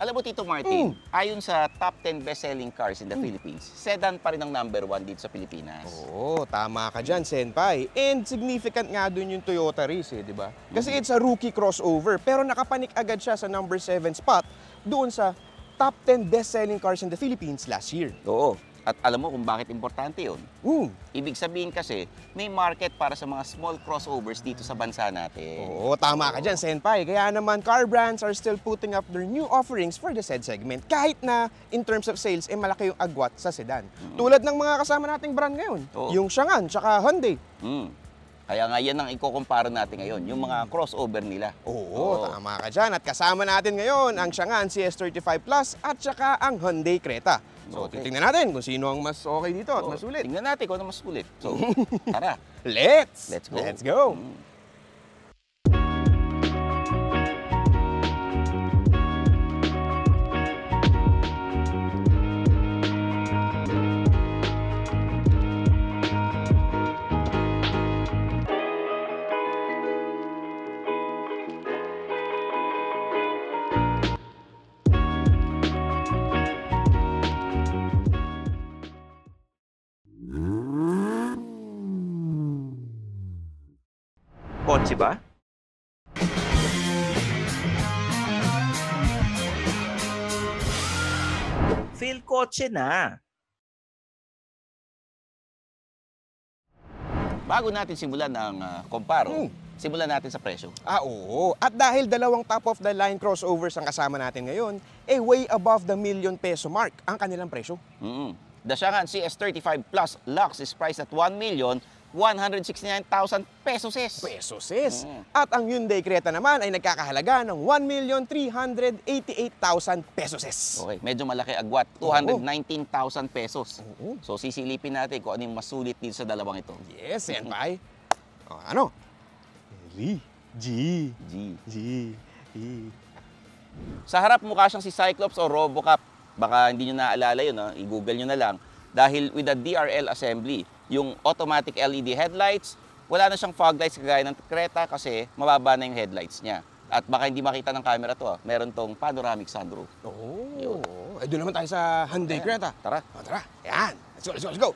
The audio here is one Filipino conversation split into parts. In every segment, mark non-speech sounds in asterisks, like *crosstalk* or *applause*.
Alam mo, Tito Martin, mm. ayon sa top 10 best-selling cars in the mm. Philippines, sedan pa rin ang number one dito sa Pilipinas. Oo, tama ka dyan, Senpai. And significant nga dun yung Toyota race, eh, di ba? Kasi hmm. it's a rookie crossover, pero nakapanik agad siya sa number 7 spot doon sa top 10 best-selling cars in the Philippines last year. Oo. At alam mo kung bakit importante yun. Ooh. Ibig sabihin kasi, may market para sa mga small crossovers dito sa bansa natin. Oo, tama Oo. ka dyan, Senpai. Kaya naman, car brands are still putting up their new offerings for the said segment. Kahit na, in terms of sales, eh malaki yung agwat sa sedan. Mm. Tulad ng mga kasama nating brand ngayon. Oo. Yung Shangan, tsaka Hyundai. Mm. Kaya nga yan ang ikukumpara natin ngayon, yung mga crossover nila. Oo, Oo. tama ka dyan. At kasama natin ngayon ang Shangan CS35 Plus at saka ang Hyundai Creta. So, okay. titingnan natin kung sino ang mas okay dito at Oo, oh, mas ulit. Tingnan natin kung ano mas ulit. So, *laughs* tara. Let's! Let's go! Let's go! Mm. kotse ba? Fail kotse na. Bago natin simulan ang uh, ah, komparo, hmm. simulan natin sa presyo. Ah, oo. At dahil dalawang top of the line crossovers ang kasama natin ngayon, eh way above the million peso mark ang kanilang presyo. Mm -hmm. The Shahan CS35 Plus Lux is priced at 1 million 169,000 pesos Pesos Mm. At ang Hyundai Creta naman ay nagkakahalaga ng 1,388,000 pesos Okay, medyo malaki agwat. 219,000 pesos. So sisilipin natin kung ano yung mas sulit dito sa dalawang ito. Yes, and *laughs* by? o, ano? Lee. G. G. G. E. Sa harap mukha siyang si Cyclops o Robocop. Baka hindi nyo naaalala yun, No? i-google nyo na lang. Dahil with a DRL assembly, yung automatic LED headlights. Wala na siyang fog lights kagaya ng Creta kasi mababa na yung headlights niya. At baka hindi makita ng camera to, ah. meron tong panoramic sunroof. Oo. Yun. Eh, doon naman tayo sa Hyundai Ayan. Creta. Tara. O, ah, tara. Ayan. Let's go, let's go, let's go.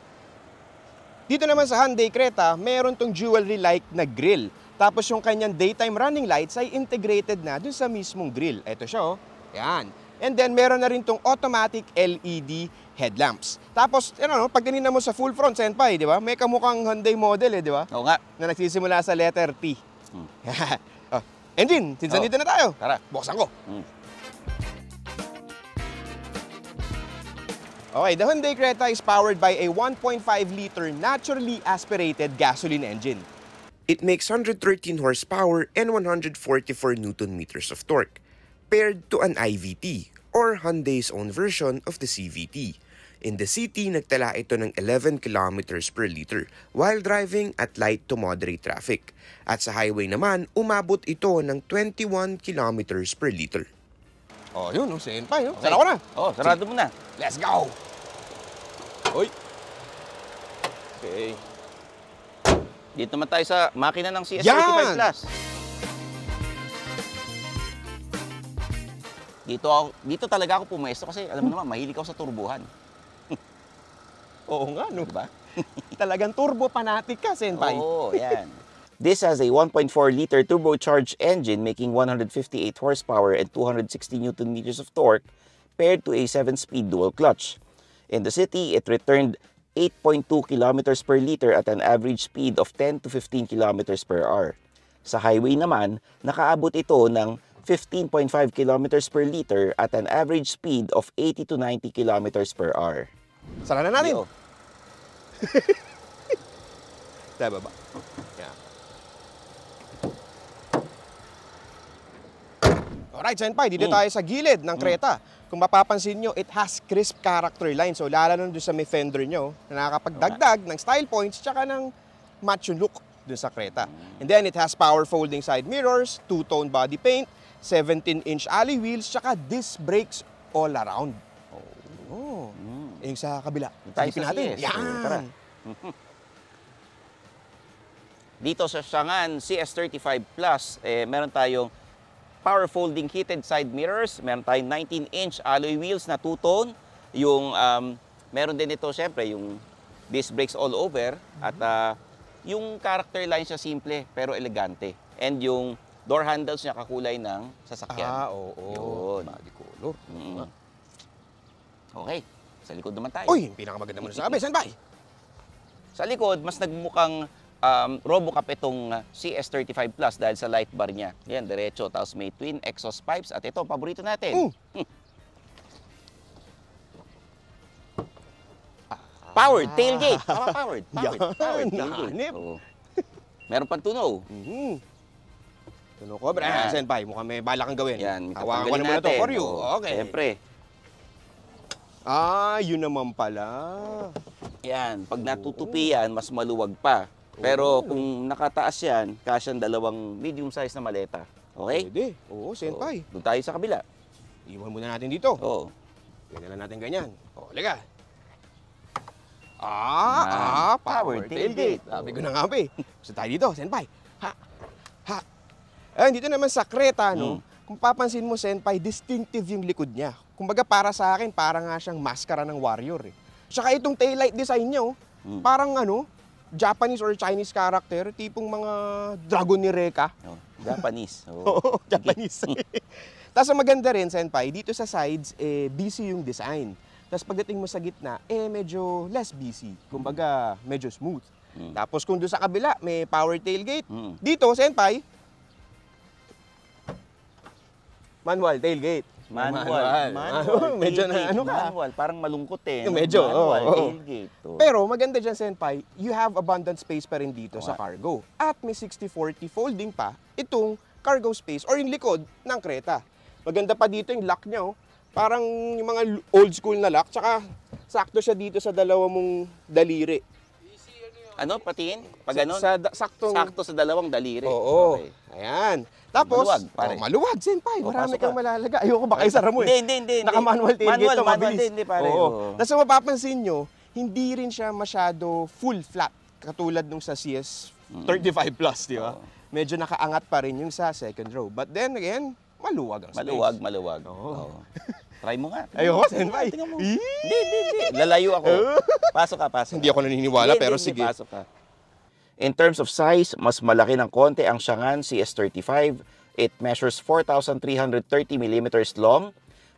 Dito naman sa Hyundai Creta, meron tong jewelry-like na grill. Tapos yung kanyang daytime running lights ay integrated na dun sa mismong grill. Ito siya, oh. Ayan. And then meron na rin tong automatic LED headlamps. Tapos, ano, no, pag tinignan mo sa full front, senpai, di ba? May kamukhang Hyundai model eh, di ba? Oo nga. Na nagsisimula sa letter T. Hmm. *laughs* oh, engine, since oh. nandito na tayo. Tara. Buksan ko. Hmm. Okay, the Hyundai Creta is powered by a 1.5-liter naturally aspirated gasoline engine. It makes 113 horsepower and 144 newton meters of torque, paired to an IVT or Hyundai's own version of the CVT. In the city, nagtala ito ng 11 kilometers per liter while driving at light to moderate traffic. At sa highway naman, umabot ito ng 21 kilometers per liter. Oh, yun, no? Sayin pa, yun. Okay. Sara ko na. Oh, sarado muna. Let's go! Hoy! Okay. Dito naman tayo sa makina ng CS35 Plus. Dito, ako, dito talaga ako pumesto kasi alam mo naman, mahilig ako sa turbuhan. *laughs* Oo nga, no ba? Diba? *laughs* Talagang turbo fanatic ka, Senpai. Oo, *laughs* yan. This has a 1.4-liter turbocharged engine making 158 horsepower and 260 newton-meters of torque paired to a 7-speed dual clutch. In the city, it returned 8.2 kilometers per liter at an average speed of 10 to 15 kilometers per hour. Sa highway naman, nakaabot ito ng 15.5 kilometers per liter at an average speed of 80 to 90 kilometers per hour. Sara na natin! Diba *laughs* ba? Yeah. Alright, Senpai, dito mm. tayo sa gilid ng hmm. kreta. Mm. Kung mapapansin nyo, it has crisp character lines. So, lalo nun doon sa may fender nyo na nakakapagdagdag ng style points tsaka ng match yung look doon sa kreta. And then, it has power folding side mirrors, two-tone body paint, 17-inch alloy wheels, tsaka disc brakes all around. Oh. oh. Mm. Yung sa kabila. Isipin natin. CS. Yan. Tara. Dito sa Shangan CS35 Plus, eh, meron tayong power folding heated side mirrors, meron tayong 19-inch alloy wheels na two-tone, yung um, meron din ito syempre yung disc brakes all over mm -hmm. at uh, yung character line siya simple pero elegante. And yung door handles niya kakulay ng sasakyan. Ah, oo. oo. Yun. Madicolor. Mm. Okay, sa likod naman tayo. Uy, pinakamaganda mo na sabi. Saan ba? Sa likod, mas nagmukhang um, RoboCup itong uh, CS35 Plus dahil sa light bar niya. Yan, diretso. Tapos may twin exhaust pipes. At ito, paborito natin. Mm. Powered, tailgate. Tama, powered. Powered, *laughs* Yan, powered, tailgate. nahanip. Meron pang tunaw. Mm -hmm. Kinukobra. Yan. Ah, senpai, mukhang may bala kang gawin. Yan, Hawakan ko naman ito for you. Oh, okay. Siyempre. Ah, yun naman pala. Yan, pag natutupi yan, mas maluwag pa. Pero Oo. kung nakataas yan, kasi ang dalawang medium size na maleta. Okay? Pwede. Oo, senpai. So, eh. doon tayo sa kabila. Iwan muna natin dito. Oo. Lagyan na natin ganyan. O, oh, liga. Ah, ah, power tailgate. Sabi ko na nga, pe. Eh. Gusto *laughs* tayo dito, senpai. Eh. Ha, Ayun, eh, dito naman sa Creta, no? Mm. Kung papansin mo, Senpai, distinctive yung likod niya. Kumbaga para sa akin, para nga siyang maskara ng warrior eh. Tsaka itong taillight design niya, oh, mm. parang ano, Japanese or Chinese character, tipong mga dragon ni Reka. Oh, Japanese. *laughs* Oh. Oo, oh. Japanese. *laughs* Tapos ang maganda rin, Senpai, dito sa sides, eh, busy yung design. Tapos pagdating mo sa gitna, eh medyo less busy. Kumbaga, medyo smooth. Mm. Tapos kung doon sa kabila, may power tailgate. Mm. Dito, Senpai, Manual, tailgate. Manual. Manual. manual. medyo na ano ka. Manual, parang malungkot eh. Medyo, Manual, oh, tailgate. Oh. Pero maganda dyan, Senpai, you have abundant space pa rin dito okay. sa cargo. At may 60-40 folding pa itong cargo space or yung likod ng Creta. Maganda pa dito yung lock niya, oh. Parang yung mga old school na lock. Tsaka sakto siya dito sa dalawa mong daliri. Ano, patiin? Pag ano? Sa, sa, saktong... Sakto sa dalawang daliri. Oo. Okay. Ayan. Tapos, maluwag, pare. Oh, maluwag, senpai. Oh, Marami kang ka. malalaga. Ayoko baka isara mo eh. Hindi, hindi, hindi. Naka-manual tailgate manual, ito, manual, mabilis. Manual, hindi, pare. Oo. Oo. Tapos mapapansin nyo, hindi rin siya masyado full flat. Katulad nung sa CS 35 plus, di ba? Medyo nakaangat pa rin yung sa second row. But then again, Maluwag ang stage. Maluwag, maluwag. Oo. Try mo nga. *laughs* Ayoko, senpai. Tingnan mo. Hindi, hindi, hindi. Lalayo ako. Pasok ka, pasok. Hindi ako naniniwala, pero sige. Pasok ka. In terms of size, mas malaki ng konti ang Shangan CS35. It measures 4,330 mm long,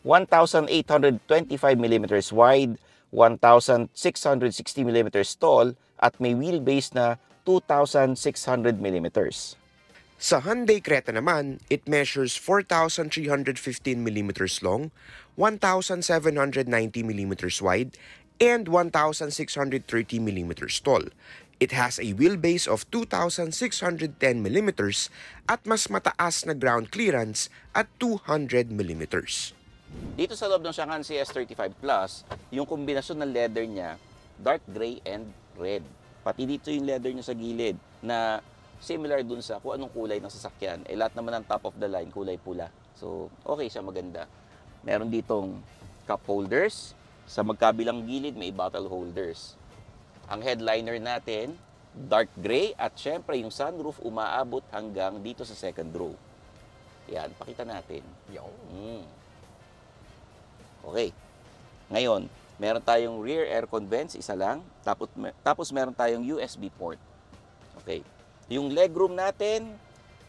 1,825 mm wide, 1,660 mm tall, at may wheelbase na 2,600 mm. Sa Hyundai Creta naman, it measures 4,315 mm long, 1,790 mm wide, and 1,630 mm tall. It has a wheelbase of 2,610 mm at mas mataas na ground clearance at 200 mm. Dito sa loob ng Shanghai CS35 Plus, yung kombinasyon ng leather niya, dark gray and red. Pati dito yung leather niya sa gilid na Similar dun sa kung anong kulay ng sasakyan. Eh, lahat naman ng top of the line, kulay pula. So, okay siya, maganda. Meron ditong cup holders. Sa magkabilang gilid, may bottle holders. Ang headliner natin, dark gray at syempre yung sunroof umaabot hanggang dito sa second row. Yan, pakita natin. Yo. Mm. Okay. Ngayon, meron tayong rear aircon vents, isa lang. Tapos, tapos meron tayong USB port. Okay. Yung legroom natin,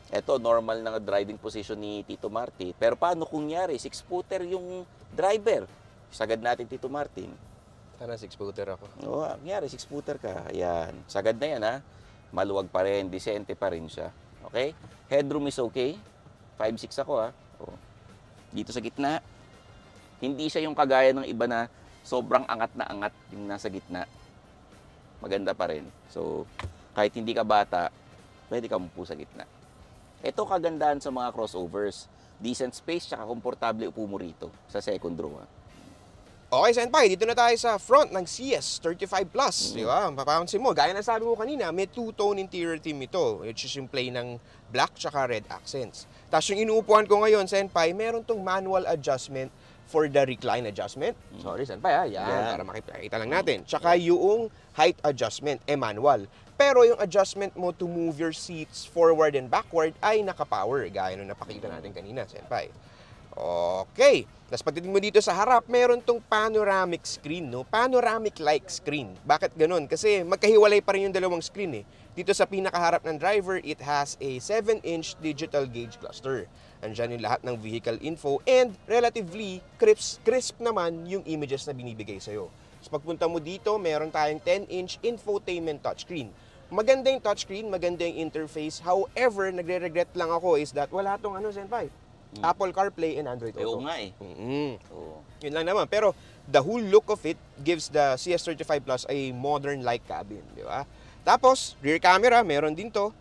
eto normal na driving position ni Tito Martin. Pero paano kung nyari, 6-footer yung driver? Sagad natin Tito Martin. Sana 6-footer ako. Oo, nangyari 6-footer ka. Ayan. Sagad na yan ha. Maluwag pa rin, disente pa rin siya. Okay? Headroom is okay. 5-6 ako ha. O. Dito sa gitna. Hindi siya yung kagaya ng iba na sobrang angat na angat yung nasa gitna. Maganda pa rin. So, kahit hindi ka bata, pwede ka umupo sa gitna. Ito kagandahan sa mga crossovers. Decent space, tsaka komportable upo mo rito sa second row. Ha? Okay, Senpai, dito na tayo sa front ng CS35 Plus. Mm. Di ba? Mapapansin mo, gaya na sabi ko kanina, may two-tone interior team ito, which is yung play ng black tsaka red accents. Tapos yung inuupuan ko ngayon, Senpai, meron tong manual adjustment for the recline adjustment. Sorry, Senpai, ha? Ah, yan. Yan, para makita lang natin. Tsaka yung height adjustment, e eh, manual. Pero yung adjustment mo to move your seats forward and backward ay nakapower, gaya nung napakita natin kanina, senpai. Okay. Tapos pagdating mo dito sa harap, meron tong panoramic screen, no? Panoramic-like screen. Bakit ganun? Kasi magkahiwalay pa rin yung dalawang screen, eh. Dito sa pinakaharap ng driver, it has a 7-inch digital gauge cluster. Andiyan yung lahat ng vehicle info and relatively crisp, crisp naman yung images na binibigay sa'yo. Tapos pagpunta mo dito, meron tayong 10-inch infotainment touchscreen. Maganda yung touchscreen, maganda yung interface. However, nagre-regret lang ako is that wala tong ano, Senpai. Mm. Apple CarPlay and Android eh, Auto. Oo nga eh. Mm-hmm. Oo. Yun lang naman. Pero the whole look of it gives the CS35 Plus a modern-like cabin. Di ba? Tapos, rear camera, meron din to.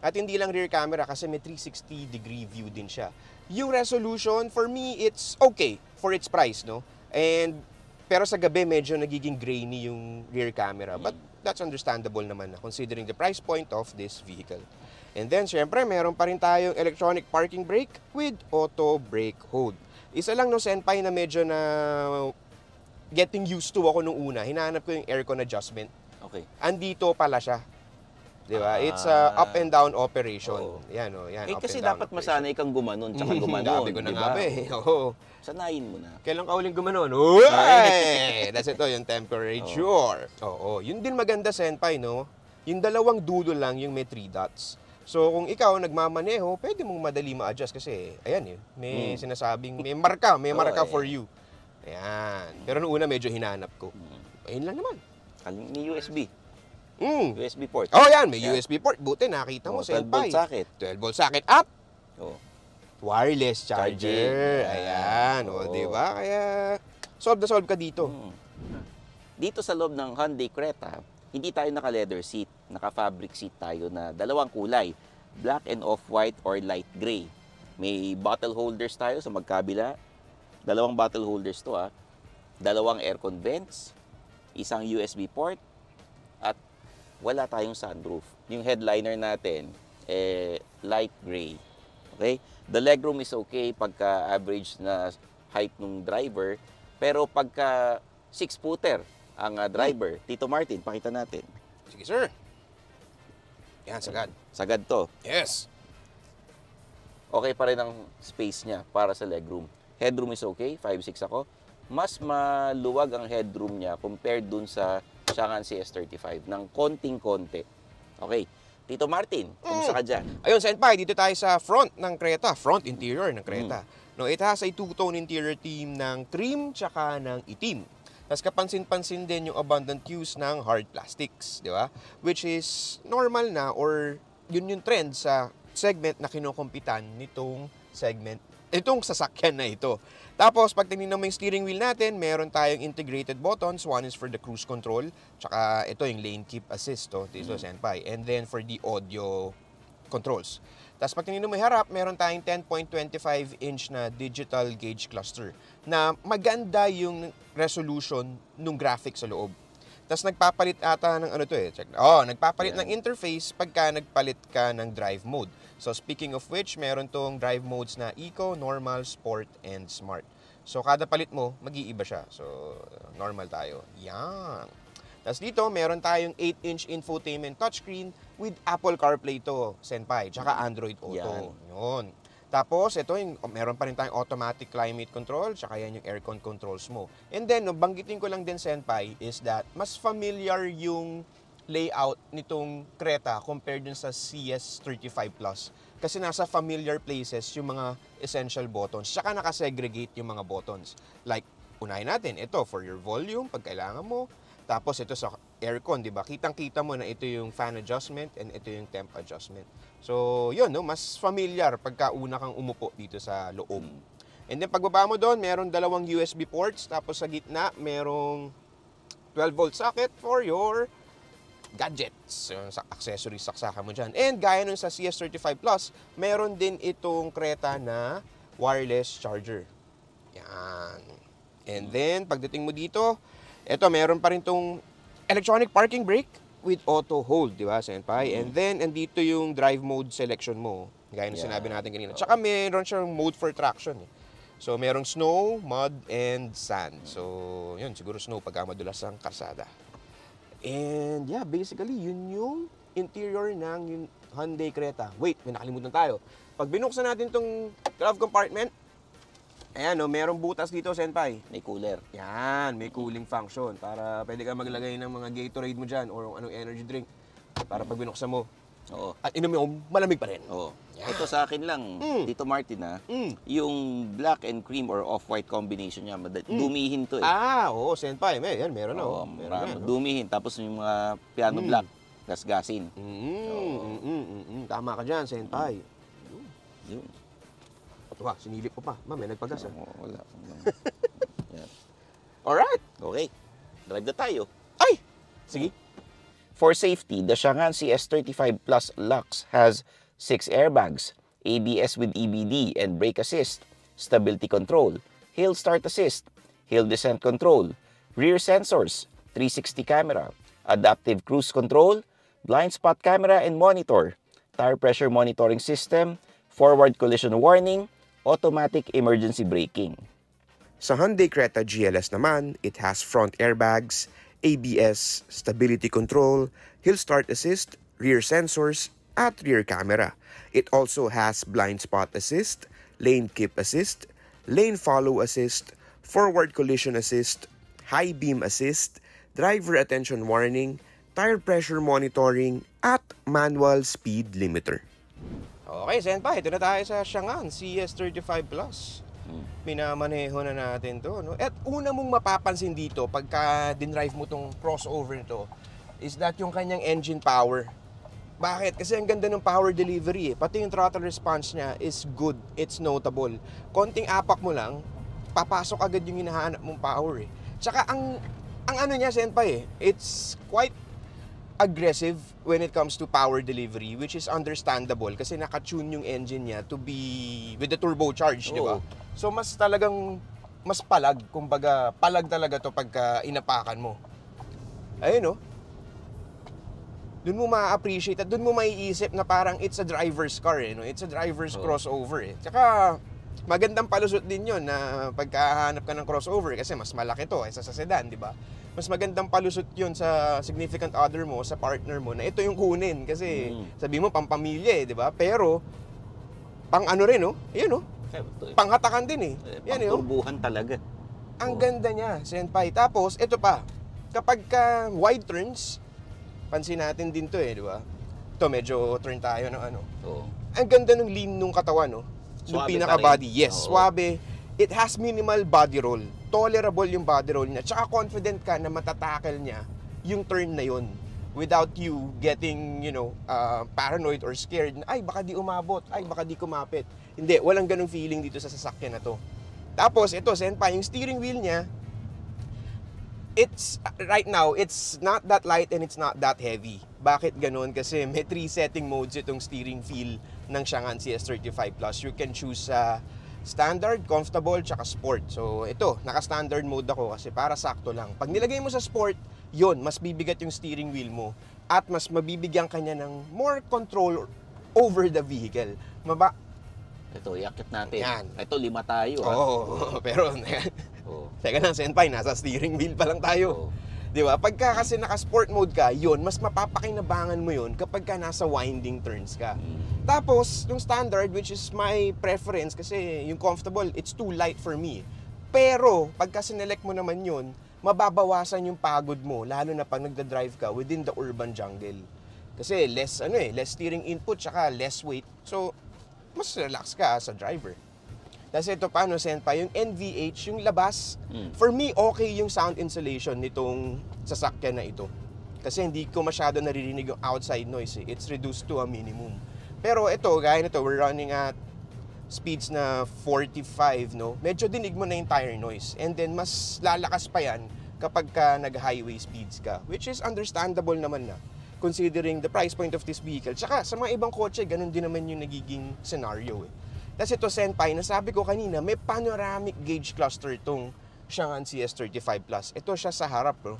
At hindi lang rear camera kasi may 360 degree view din siya. Yung resolution, for me, it's okay for its price, no? And pero sa gabi medyo nagiging grainy yung rear camera. But hmm that's understandable naman na considering the price point of this vehicle. And then, syempre, meron pa rin tayong electronic parking brake with auto brake hold. Isa lang no, senpai na medyo na getting used to ako nung una, hinahanap ko yung aircon adjustment. Okay. Andito pala siya. Di ba? It's a ah. up and down operation. Oo. Yan o, oh, yan. Eh up kasi and down dapat operation. masanay kang gumanon tsaka mm, gumanon. Sabi ko na nga ba eh. Oo. Sanayin mo na. Kailan ka uling gumanon? Uy! That's it, oh, yung temperature. Oo. oh. Yun din maganda, Senpai, no? Yung dalawang dulo lang yung may three dots. So kung ikaw nagmamaneho, pwede mong madali ma-adjust kasi ayan eh, may hmm. sinasabing may marka, may *laughs* marka oh, for you. Ayan. Pero noong una medyo hinanap ko. Hmm. Ayun lang naman. Kaling ni USB. Mm. USB port. Oh, yan. May yeah. USB port. Buti nakita oh, mo, senpai. 12 volt socket. 12 volt socket up. Oh. Wireless charger. Charging. Ayan. Oh. oh di ba? Oh. Kaya, solve na solve ka dito. Mm. Dito sa loob ng Hyundai Creta, hindi tayo naka-leather seat. Naka-fabric seat tayo na dalawang kulay. Black and off-white or light gray. May bottle holders tayo sa magkabila. Dalawang bottle holders to ah. Dalawang aircon vents, isang USB port, at wala tayong sunroof. Yung headliner natin, eh, light gray. Okay? The legroom is okay pagka average na height ng driver, pero pagka six-footer ang uh, driver, hmm. Tito Martin, pakita natin. Sige, sir. Yan, sagad. Sagad to. Yes. Okay pa rin ang space niya para sa legroom. Headroom is okay, 5'6 ako. Mas maluwag ang headroom niya compared dun sa Tsaka ang CS35 ng konting-konti. Okay. Tito Martin, kumusta ka dyan? Mm. Ayun, Senpai, dito tayo sa front ng Creta, front interior ng Creta. Mm. No, it has a two-tone interior team ng cream tsaka ng itim. Tapos kapansin-pansin din yung abundant use ng hard plastics, di ba? Which is normal na or yun yung trend sa segment na kinokompitan nitong segment itong sasakyan na ito. Tapos, pag tinignan mo yung steering wheel natin, meron tayong integrated buttons. One is for the cruise control, tsaka ito yung lane keep assist, to, oh, dito, mm. senpai. And then for the audio controls. Tapos pag tinignan mo yung harap, meron tayong 10.25 inch na digital gauge cluster na maganda yung resolution ng graphic sa loob. Tapos nagpapalit ata ng ano to eh, check. Oh, nagpapalit yeah. ng interface pagka nagpalit ka ng drive mode. So speaking of which, meron tong drive modes na Eco, Normal, Sport, and Smart. So kada palit mo, mag-iiba siya. So normal tayo. Yan. Tapos dito, meron tayong 8-inch infotainment touchscreen with Apple CarPlay to, Senpai, tsaka Android Auto. Yan. Yun. Tapos, ito yung, oh, meron pa rin tayong automatic climate control, tsaka yan yung aircon controls mo. And then, no, banggitin ko lang din, Senpai, is that mas familiar yung layout nitong Creta compared dun sa CS35 Plus. Kasi nasa familiar places yung mga essential buttons. Tsaka nakasegregate yung mga buttons. Like, unahin natin, ito for your volume pag kailangan mo. Tapos ito sa aircon, 'di ba? Kitang-kita mo na ito yung fan adjustment and ito yung temp adjustment. So, 'yun, no, mas familiar pagka una kang umupo dito sa loob. Mm. And then pagbaba mo doon, meron dalawang USB ports tapos sa gitna merong 12 volt socket for your gadgets, yung sa accessories saksakan mo dyan. And gaya nun sa CS35 Plus, meron din itong Creta na wireless charger. Yan. And then, pagdating mo dito, eto, meron pa rin tong electronic parking brake with auto hold, di ba, Senpai? Mm. And then, and dito yung drive mode selection mo. Gaya na yeah. sinabi natin kanina. Tsaka meron siyang mode for traction. Eh. So, merong snow, mud, and sand. So, yun, siguro snow pagka madulas ang karsada. And yeah, basically yun yung interior ng yung Hyundai Creta. Wait, may nakalimutan tayo. Pag binuksan natin itong glove compartment, ayan no, merong butas dito, senpai. May cooler. Yan, may cooling function para pwede ka maglagay ng mga Gatorade mo dyan or anong energy drink para pag binuksan mo, Oo. At inuminom, malamig pa rin. Oo. Yeah. Ito sa akin lang, mm. Dito Martin ha, ah. mm. yung black and cream or off-white combination niya, mm. dumihin to eh. Ah, oo, oh, senpai. May, yan, meron na. Oo, oh, meron na, oh. dumihin. Tapos yung mga piano mm. black, gasgasin. Mm. -hmm. Mm, -hmm. mm, mm, Tama ka dyan, senpai. Mm. Yun. Ito ha, sinilip ko pa. Ma, may nagpagas ha. Ah. Oh, wala. *laughs* yeah. Alright. Okay. Drive na tayo. Ay! Sige. For safety, the Shangan CS35 Plus Lux has 6 airbags, ABS with EBD and brake assist, stability control, hill start assist, hill descent control, rear sensors, 360 camera, adaptive cruise control, blind spot camera and monitor, tire pressure monitoring system, forward collision warning, automatic emergency braking. Sa Hyundai Creta GLS naman, it has front airbags, ABS, stability control, hill start assist, rear sensors, at rear camera. It also has blind spot assist, lane keep assist, lane follow assist, forward collision assist, high beam assist, driver attention warning, tire pressure monitoring, at manual speed limiter. Okay, Senpai, ito na tayo sa Shangan CS35 Plus minamaneho na natin to. No? At una mong mapapansin dito, pagka dinrive mo tong crossover to, is that yung kanyang engine power. Bakit? Kasi ang ganda ng power delivery eh. Pati yung throttle response niya is good. It's notable. Konting apak mo lang, papasok agad yung hinahanap mong power eh. Tsaka ang, ang ano niya, Senpai eh, it's quite aggressive when it comes to power delivery which is understandable kasi nakatune yung engine niya to be with the turbo oh. di ba? So mas talagang mas palag, kumbaga palag talaga to pagka inapakan mo. Ayun no. Oh. Doon mo ma-appreciate at doon mo maiisip na parang it's a driver's car eh, no? It's a driver's oh. crossover eh. Tsaka magandang palusot din 'yon na pagkahanap ka ng crossover kasi mas malaki to kaysa sa sedan, 'di ba? Mas magandang palusot 'yon sa significant other mo, sa partner mo na ito yung kunin kasi mm. sabi mo pampamilya eh, 'di ba? Pero pang ano rin, no? Oh. Ayun, no? Oh. Panghatakan din eh. eh Yan eh. oh. talaga. Ang oh. ganda niya, Senpai. Tapos, ito pa. Kapag ka wide turns, pansin natin din to eh, di ba? Ito, medyo turn tayo ng ano. Oo. Oh. Ang ganda ng lean nung katawan, no? Nung pinaka-body. Yes, Oo. Oh. swabe. It has minimal body roll. Tolerable yung body roll niya. Tsaka confident ka na matatakel niya yung turn na yun without you getting, you know, uh, paranoid or scared. Ay, baka di umabot. Ay, baka di kumapit. Hindi, walang ganong feeling dito sa sasakyan na to. Tapos, ito, Senpai, yung steering wheel niya, it's, right now, it's not that light and it's not that heavy. Bakit ganun? Kasi may three setting modes itong steering feel ng Shangan CS35 Plus. You can choose sa uh, standard, comfortable, tsaka sport. So, ito, naka-standard mode ako kasi para sakto lang. Pag nilagay mo sa sport, yon mas bibigat yung steering wheel mo at mas mabibigyan kanya ng more control over the vehicle. Maba ito, iakit natin. Yan. Ito, lima tayo. Ah. Oo, oh, *laughs* pero *laughs* oh. teka lang, senpai, nasa steering wheel pa lang tayo. Oh. Di ba? Pagka kasi naka-sport mode ka, yon mas mapapakinabangan mo yon kapag ka nasa winding turns ka. Mm. Tapos, yung standard, which is my preference, kasi yung comfortable, it's too light for me. Pero, pagka sinelect mo naman yon mababawasan yung pagod mo, lalo na pag nagda-drive ka within the urban jungle. Kasi less, ano eh, less steering input, tsaka less weight. So, mas relax ka sa driver. Tapos ito paano, no, pa yung NVH, yung labas. Mm. For me, okay yung sound insulation nitong sasakyan na ito. Kasi hindi ko masyado naririnig yung outside noise. Eh. It's reduced to a minimum. Pero ito, gaya nito, we're running at speeds na 45, no? Medyo dinig mo na yung tire noise. And then, mas lalakas pa yan kapag ka nag-highway speeds ka. Which is understandable naman na considering the price point of this vehicle. Tsaka sa mga ibang kotse, ganun din naman yung nagiging scenario. Eh. Tapos ito Senpai, nasabi ko kanina, may panoramic gauge cluster itong Shangan CS35 Plus. Ito siya sa harap. Bro.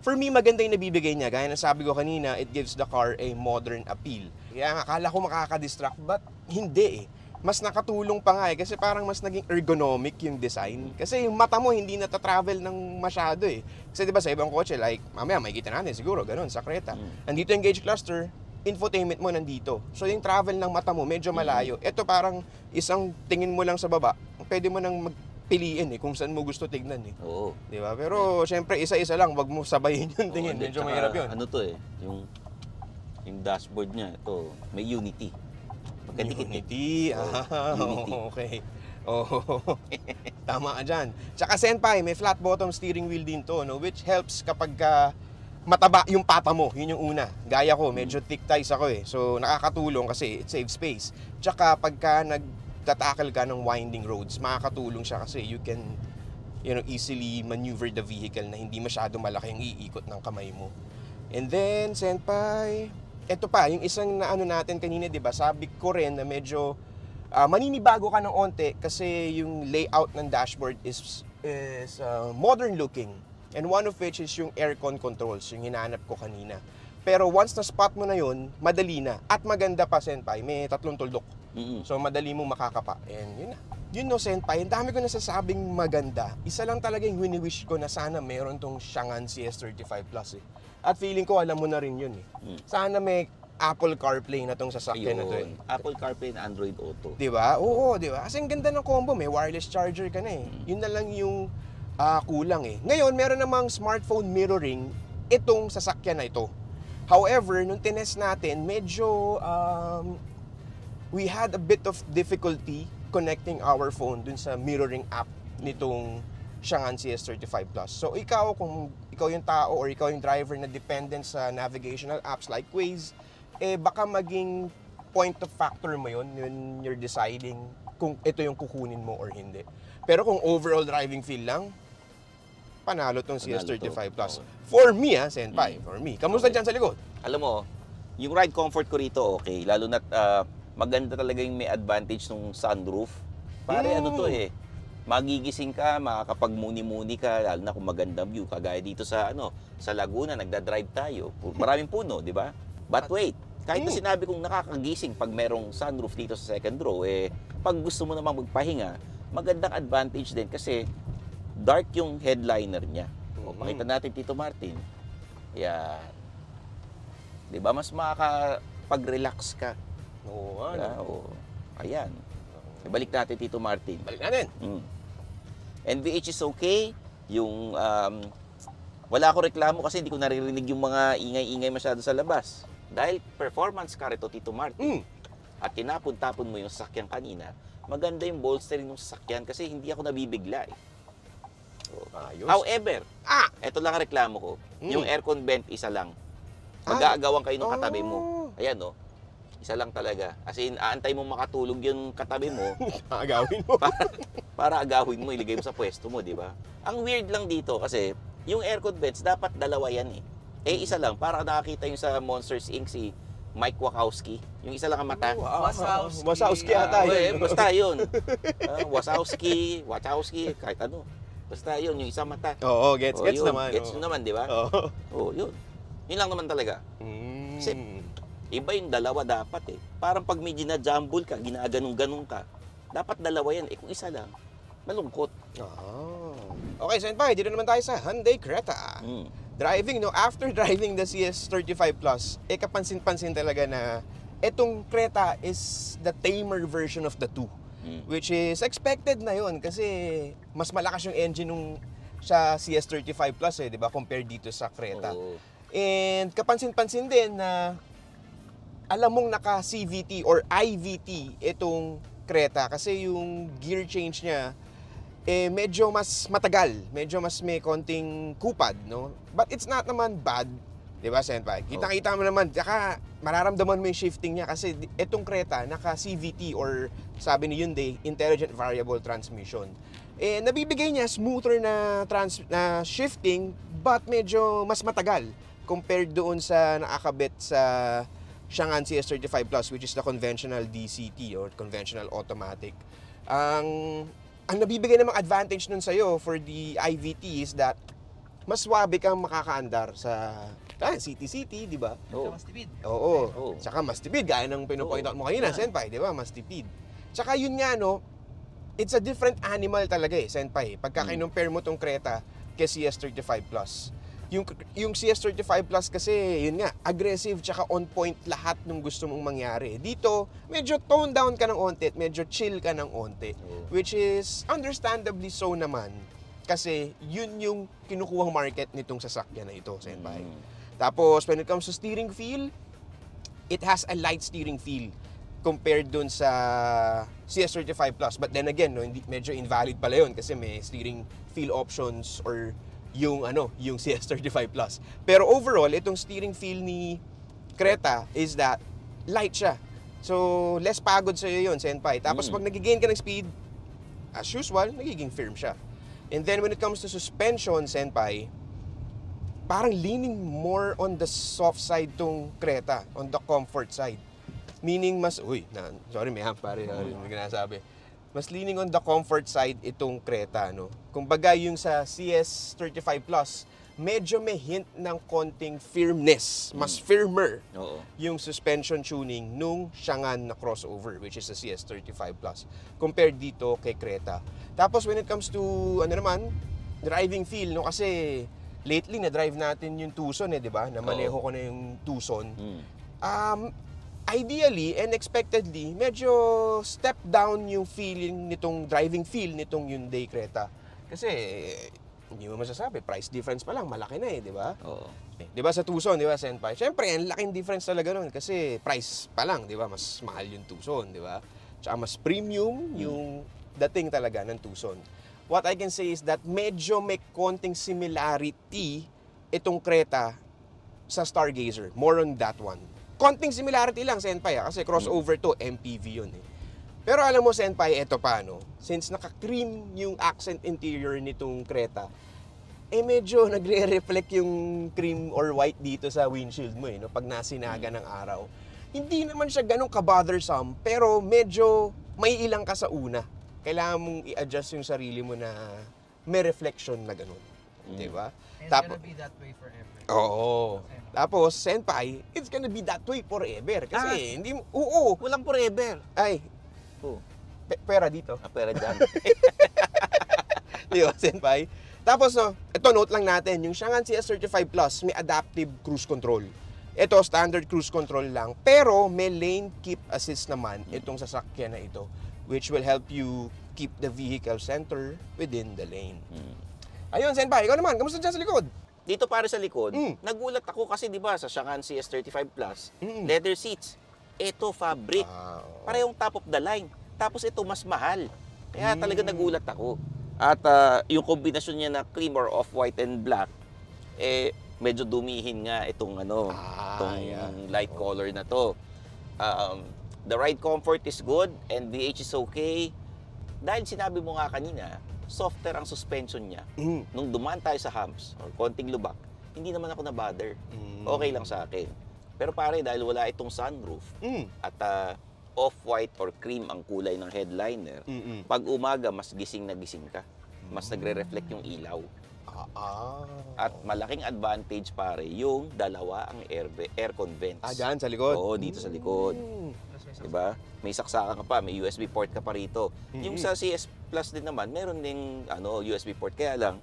For me, maganda yung nabibigay niya. Gaya na sabi ko kanina, it gives the car a modern appeal. Kaya akala ko makakadistract, but hindi eh mas nakatulong pa nga eh kasi parang mas naging ergonomic yung design. Kasi yung mata mo hindi na travel ng masyado eh. Kasi 'di ba sa ibang kotse like mamaya makikita natin siguro ganun sa Creta. Mm. Nandito yung gauge cluster, infotainment mo nandito. So yung travel ng mata mo medyo hmm. malayo. Mm. Ito parang isang tingin mo lang sa baba, pwede mo nang mag eh kung saan mo gusto tignan eh. Oo. 'Di ba? Pero yeah. syempre isa-isa lang, wag mo sabayin yung tingin, Oo, eh. medyo mahirap 'yun. Ano to eh, yung yung dashboard niya, ito, may unity. Pagkadikit Unity. Ah, Unity. *laughs* okay. Oh, *laughs* tama ka dyan. Tsaka Senpai, may flat bottom steering wheel din to, no? which helps kapag uh, mataba yung pata mo. Yun yung una. Gaya ko, medyo hmm. thick thighs ako eh. So, nakakatulong kasi it saves space. Tsaka pagka nagtatakal ka ng winding roads, makakatulong siya kasi you can you know, easily maneuver the vehicle na hindi masyado malaki yung iikot ng kamay mo. And then, Senpai, eto pa, yung isang na ano natin kanina, 'di ba? Sabi ko rin na medyo uh, maninibago ka ng onte kasi yung layout ng dashboard is is uh, modern looking. And one of which is yung aircon controls, yung hinahanap ko kanina. Pero once na spot mo na yun, madali na. At maganda pa, Senpai. May tatlong tuldok. Mm-hmm. So, madali mo makakapa. And yun na. Yun no, Senpai. Ang dami ko nasasabing maganda. Isa lang talaga yung wini-wish ko na sana meron tong Shangan CS35 Plus eh. At feeling ko alam mo na rin yun eh. Mm. Sana may Apple CarPlay na tong sasakyan Ayun. na to eh. Apple CarPlay na Android Auto. 'Di ba? Oo, 'di ba? Kasi ang ganda ng combo, may wireless charger ka na eh. Mm. Yun na lang yung uh, kulang eh. Ngayon, meron namang smartphone mirroring itong sasakyan na ito. However, nung tinest natin, medyo um, we had a bit of difficulty connecting our phone dun sa mirroring app nitong Shangan CS35 Plus. So ikaw kung ikaw yung tao or ikaw yung driver na dependent sa navigational apps like Waze, eh baka maging point of factor mo yun when you're deciding kung ito yung kukunin mo or hindi. Pero kung overall driving feel lang, panalo tong CS35 Plus. For me ah, Senpai, mm. for me. Kamusta okay. dyan sa likod? Alam mo, yung ride comfort ko rito okay. Lalo na uh, ah, maganda talaga yung may advantage ng sunroof. Pare, mm. ano to mm. eh magigising ka, makakapagmuni-muni muni ka, lalo na kung magandang view, kagaya dito sa, ano, sa Laguna, nagda-drive tayo. Maraming puno, di ba? But wait, kahit na hmm. sinabi kong nakakagising pag merong sunroof dito sa second row, eh, pag gusto mo namang magpahinga, magandang advantage din kasi dark yung headliner niya. O, makita hmm. natin Tito Martin. Yan. Di ba? Mas makakapag-relax ka. Oo, ano? Diba? ayan. Balik natin, Tito Martin. Balik natin. Mm. NVH is okay. Yung, um, wala ako reklamo kasi hindi ko naririnig yung mga ingay-ingay masyado sa labas. Dahil performance car ito, Tito Martin. Mm. At tinapon-tapon mo yung sakyan kanina, maganda yung bolstering ng sakyan kasi hindi ako nabibigla eh. Ayos. However, ah! ito lang ang reklamo ko. Mm. Yung aircon vent, isa lang. Ah! Mag-aagawan kayo ng katabi mo. Oh! Ayan, no? Oh isa lang talaga. As in, aantay mo makatulog yung katabi mo. *laughs* agawin mo. para, para agawin mo, iligay mo sa pwesto mo, di ba? Ang weird lang dito kasi, yung aircon vents, dapat dalawa yan eh. Eh, isa lang. Para nakakita yung sa Monsters Inc. si Mike Wachowski. Yung isa lang ang mata. Wow. Wasowski. Wasowski ata ah, yun. Uh, eh, basta yun. Uh, *laughs* ah, Wasowski, Wachowski, kahit ano. Basta yun, yung isa mata. Oo, oh, oh, gets, oh, gets yun. naman. Gets oh. naman, di ba? Oo. Oh. oh, yun. Yun lang naman talaga. Mm. Kasi Iba yung dalawa dapat eh. Parang pag may ginajumble ka, ginaganon-ganon ka, dapat dalawa yan. Eh kung isa lang, malungkot. Oh. Okay, senpai, dito naman tayo sa Hyundai Creta. Mm. Driving, no? After driving the CS35 Plus, eh kapansin-pansin talaga na etong Creta is the tamer version of the 2. Mm. Which is expected na yon kasi mas malakas yung engine nung sa CS35 Plus eh, 'di ba? Compared dito sa Creta. Oh. And kapansin-pansin din na alam mong naka CVT or IVT itong Creta kasi yung gear change niya eh medyo mas matagal, medyo mas may konting kupad, no? But it's not naman bad, 'di ba, Senpai? Kita-kita mo naman, saka mararamdaman mo yung shifting niya kasi itong Creta naka CVT or sabi ni Hyundai, intelligent variable transmission. Eh nabibigay niya smoother na trans na shifting but medyo mas matagal compared doon sa nakakabit sa Shangansi S35 Plus which is the conventional DCT or conventional automatic. Ang ang nabibigay namang advantage nun sa'yo for the IVT is that mas swabe kang makakaandar sa ah, city-city, di ba? Oo. Mas tipid. Oo. Oo. Saka mas tipid, gaya ng pinupoint out mo kanina, yeah. Senpai, di ba? Mas tipid. Tsaka yun nga, no, it's a different animal talaga eh, Senpai. Pagka hmm. kinumpare mo tong Creta kay CS35 Plus. Yung, yung CS35 Plus kasi, yun nga, aggressive tsaka on point lahat ng gusto mong mangyari. Dito, medyo tone down ka ng onte, medyo chill ka ng onte. Oh. Which is understandably so naman kasi yun yung kinukuhang market nitong sasakyan na ito, Senpai. Mm. Tapos, when it comes to steering feel, it has a light steering feel compared dun sa CS35 Plus. But then again, no, hindi, medyo invalid pala yun kasi may steering feel options or yung ano, yung CS35 Plus. Pero overall, itong steering feel ni Creta is that light siya. So, less pagod sa iyo 'yon, senpai. Tapos mm. pag nagigain ka ng speed, as usual, nagiging firm siya. And then when it comes to suspension, senpai, parang leaning more on the soft side tong Creta, on the comfort side. Meaning mas, uy, na, sorry, may ham pare, mm. may ginasabi mas leaning on the comfort side itong Creta. No? Kumbaga yung sa CS35 Plus, medyo may hint ng konting firmness, mas mm. firmer Oo. yung suspension tuning nung Shangan na crossover, which is the CS35 Plus, compared dito kay Creta. Tapos when it comes to, ano naman, driving feel, no? kasi lately na-drive natin yung Tucson, eh, di ba? Na maneho ko na yung Tucson. Mm. Um, ideally and expectedly, medyo step down yung feeling nitong driving feel nitong Hyundai Creta. Kasi hindi mo masasabi, price difference pa lang, malaki na eh, di ba? Oo. Eh, di ba sa Tucson, di ba, Senpai? Siyempre, ang laking difference talaga nun kasi price pa lang, di ba? Mas mahal yung Tucson, di ba? Tsaka mas premium yung dating talaga ng Tucson. What I can say is that medyo may konting similarity itong Creta sa Stargazer. More on that one konting similarity lang sa Senpai ha, ah, kasi crossover to, MPV yun eh. Pero alam mo Senpai, eto pa no, since naka-cream yung accent interior nitong Creta, eh medyo *laughs* nagre-reflect yung cream or white dito sa windshield mo eh, no? pag nasinaga ng araw. Hindi naman siya ganun ka-bothersome, pero medyo may ilang ka sa una. Kailangan mong i-adjust yung sarili mo na may reflection na ganun. Mm. ba? And Tapos, gonna be that way forever. Oo. Okay. Tapos, senpai, it's gonna be that way forever. Kasi ah, hindi mo, oo. Walang forever. Ay. Oh. Pe- pera dito. Ah, pera dyan. *laughs* Di ba, senpai? Tapos, no, oh, ito note lang natin, yung Shangan CS35 Plus may adaptive cruise control. Ito, standard cruise control lang. Pero may lane keep assist naman itong sasakyan na ito which will help you keep the vehicle center within the lane. Hmm. Ayun, senpai, ikaw naman, kamusta dyan sa likod? dito para sa likod, mm. nagulat ako kasi 'di ba sa Shangan CS35 Plus, mm. leather seats. Ito fabric. Ah, oh. Parehong top of the line. Tapos ito mas mahal. Kaya mm. talaga nagulat ako. At uh, yung kombinasyon niya na cream or off-white and black, eh medyo dumihin nga itong ano, ah, itong yeah. light color na to. Um, the ride comfort is good, and NVH is okay. Dahil sinabi mo nga kanina, softer ang suspension niya. Mm. Nung dumaan tayo sa humps or konting lubak, hindi naman ako na-bother. Mm. Okay lang sa akin. Pero pare, dahil wala itong sunroof mm. at uh, off-white or cream ang kulay ng headliner, Mm-mm. pag umaga, mas gising na gising ka. Mas mm. nagre-reflect yung ilaw. Ah. At malaking advantage pare, yung dalawa ang air, aircon vents. Ah, dyan sa likod? Oo, dito sa likod. Mm. Diba? May saksakan ka pa, may USB port ka pa rito. Mm-hmm. Yung sa CS Plus din naman, meron ding ano, USB port. Kaya lang,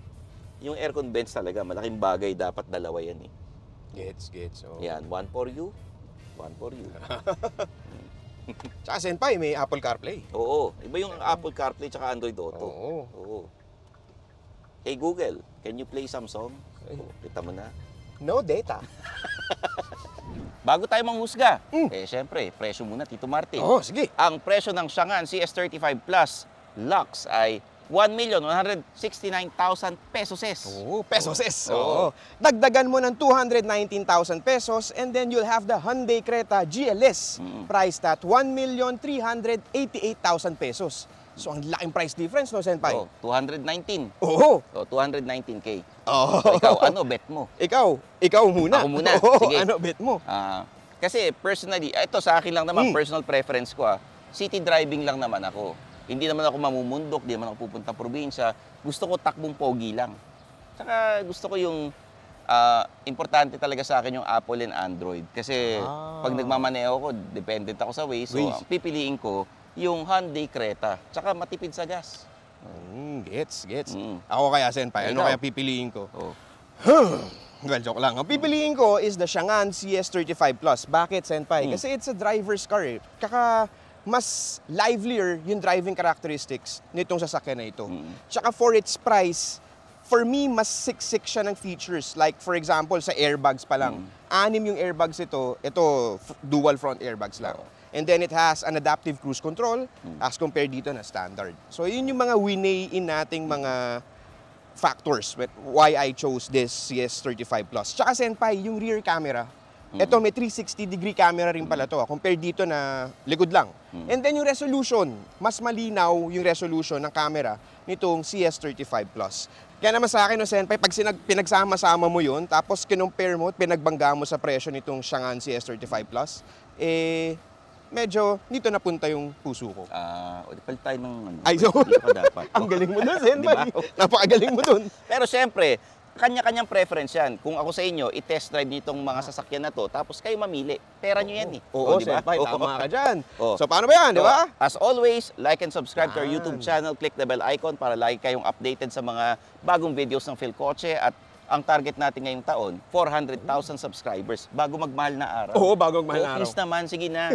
yung air vents talaga, malaking bagay dapat dalawa yan eh. Gets, gets. Oh. Yan, one for you, one for you. *laughs* tsaka Senpai, may Apple CarPlay. Oo, iba yung Apple CarPlay tsaka Android Auto. Oo. Oo. Hey Google, can you play some song? Oh, kita mo na. No data. *laughs* Bago tayo manghusga, mm. eh siyempre, presyo muna Tito Martin. Oo, oh, sige. Ang presyo ng Shangan CS35 Plus Lux ay 1,169,000 pesos. Oo, oh, pesos. Oo. Oh. Dagdagan mo ng 219,000 pesos and then you'll have the Hyundai Creta GLS mm. priced at 1,388,000 pesos. So ang laking price difference no, Senpai? Oh, 219. Oo. Oh, 219k. Oo. So, ikaw, ano bet mo? Ikaw, ikaw muna. Ako muna. Oo, Sige. Ano bet mo? Ah, uh, kasi personally, ah, ito sa akin lang naman, mm. personal preference ko ah. City driving lang naman ako. Hindi naman ako mamumundok, hindi naman ako pupunta probinsya. Gusto ko takbong pogi lang. Saka gusto ko yung uh, importante talaga sa akin yung Apple and Android. Kasi ah. pag nagmamaneho ko, dependent ako sa Waze. So, Waze. pipiliin ko, yung Hyundai Creta. Tsaka matipid sa gas. Mm, gets, gets. Mm. Ako kaya, Senpai, ano kaya pipiliin ko? Oh. *sighs* well, joke lang. Ang pipiliin ko is the Shangan CS35 Plus. Bakit, Senpai? Mm. Kasi it's a driver's car eh. Kaka mas livelier yung driving characteristics nitong sasakyan na ito. Mm. Tsaka for its price, for me, mas siksik siya ng features. Like, for example, sa airbags pa lang. Mm. Anim yung airbags ito. Ito, dual front airbags lang. Oh. And then it has an adaptive cruise control hmm. as compared dito na standard. So yun yung mga winay in nating mga factors with why I chose this CS35 Plus. Tsaka Senpai, yung rear camera. Ito hmm. may 360 degree camera rin pala to ah, compared dito na likod lang. Hmm. And then yung resolution, mas malinaw yung resolution ng camera nitong CS35 Plus. Kaya naman sa akin, no, Senpai, pag sinag, pinagsama-sama mo yun, tapos kinumpare mo, pinagbangga mo sa presyo nitong Shangan CS35 Plus, eh, medyo dito napunta yung puso ko. Ah, uh, palit tayo ng ano. Ay, so, dapat. *laughs* ang galing mo dun, Sen. diba? *laughs* Napakagaling mo dun. Pero siyempre, kanya-kanyang preference yan. Kung ako sa inyo, i-test drive nitong mga sasakyan na to, tapos kayo mamili. Pera nyo yan eh. Oo, oh, di ba? Senpai, *laughs* tama ka dyan. Oh. So, paano ba yan, di ba? So, as always, like and subscribe yan. to our ah. YouTube channel. Click the bell icon para lagi kayong updated sa mga bagong videos ng Phil Coche at ang target natin ngayong taon, 400,000 subscribers bago magmahal na araw. Oo, bago magmahal na araw. Please naman, sige na.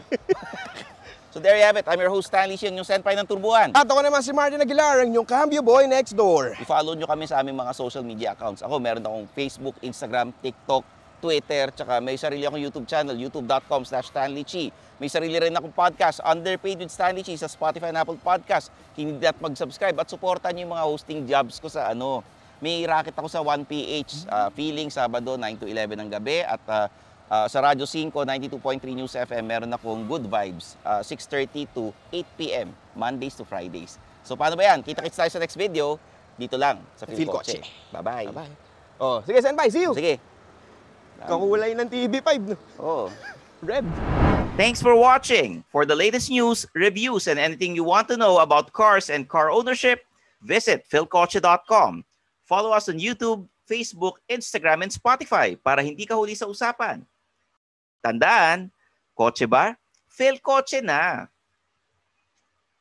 so there you have it. I'm your host, Stanley Shing, yung senpai ng Turbuan. At ako naman si Martin Aguilar, ang yung cambio boy next door. I-follow nyo kami sa aming mga social media accounts. Ako, meron akong Facebook, Instagram, TikTok, Twitter, tsaka may sarili akong YouTube channel, youtube.com slash Stanley Chi. May sarili rin akong podcast, Underpaid with Stanley Chi sa Spotify and Apple Podcast. Hindi dapat mag-subscribe at supportan niyo yung mga hosting jobs ko sa ano may racket ako sa 1PH uh, feeling Sabado 9 to 11 ng gabi at uh, uh, sa Radyo 5 92.3 News FM meron akong Good Vibes uh, 6:30 to 8 PM Mondays to Fridays. So paano ba 'yan? Kita-kits tayo sa next video dito lang sa Phil Coche. Bye-bye. Bye-bye. Oh, sige senpai, see you. Sige. Kakulay ng TV5 no. Oh. *laughs* Red. Thanks for watching. For the latest news, reviews, and anything you want to know about cars and car ownership, visit philcoche.com. Follow us on YouTube, Facebook, Instagram, and Spotify para hindi ka huli sa usapan. Tandaan, kotse ba? Fail kotse na!